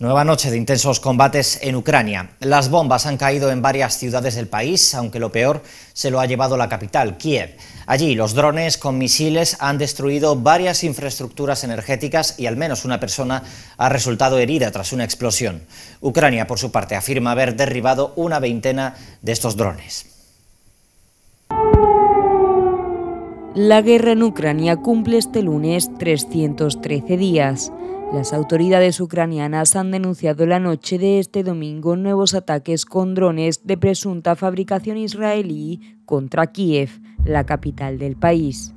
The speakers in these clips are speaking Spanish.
Nueva noche de intensos combates en Ucrania. Las bombas han caído en varias ciudades del país, aunque lo peor se lo ha llevado la capital, Kiev. Allí los drones con misiles han destruido varias infraestructuras energéticas y al menos una persona ha resultado herida tras una explosión. Ucrania, por su parte, afirma haber derribado una veintena de estos drones. La guerra en Ucrania cumple este lunes 313 días. Las autoridades ucranianas han denunciado la noche de este domingo nuevos ataques con drones de presunta fabricación israelí contra Kiev, la capital del país.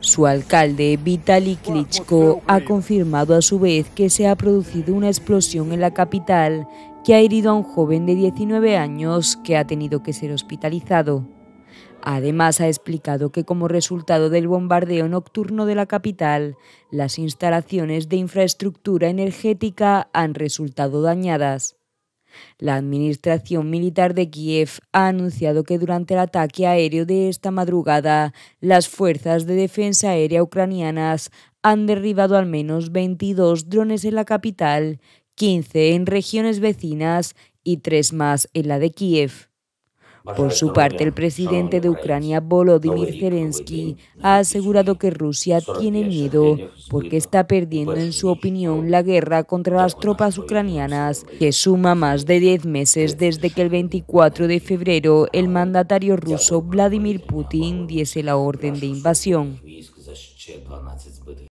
Su alcalde, Vitaly Klitschko, ha confirmado a su vez que se ha producido una explosión en la capital que ha herido a un joven de 19 años que ha tenido que ser hospitalizado. Además, ha explicado que como resultado del bombardeo nocturno de la capital, las instalaciones de infraestructura energética han resultado dañadas. La Administración Militar de Kiev ha anunciado que durante el ataque aéreo de esta madrugada, las fuerzas de defensa aérea ucranianas han derribado al menos 22 drones en la capital, 15 en regiones vecinas y 3 más en la de Kiev. Por su parte, el presidente de Ucrania, Volodymyr Zelensky, ha asegurado que Rusia tiene miedo porque está perdiendo, pues en su opinión, la guerra contra las tropas ucranianas, que suma más de 10 meses pues desde que el 24 de febrero el mandatario ruso Vladimir Putin diese la orden de invasión.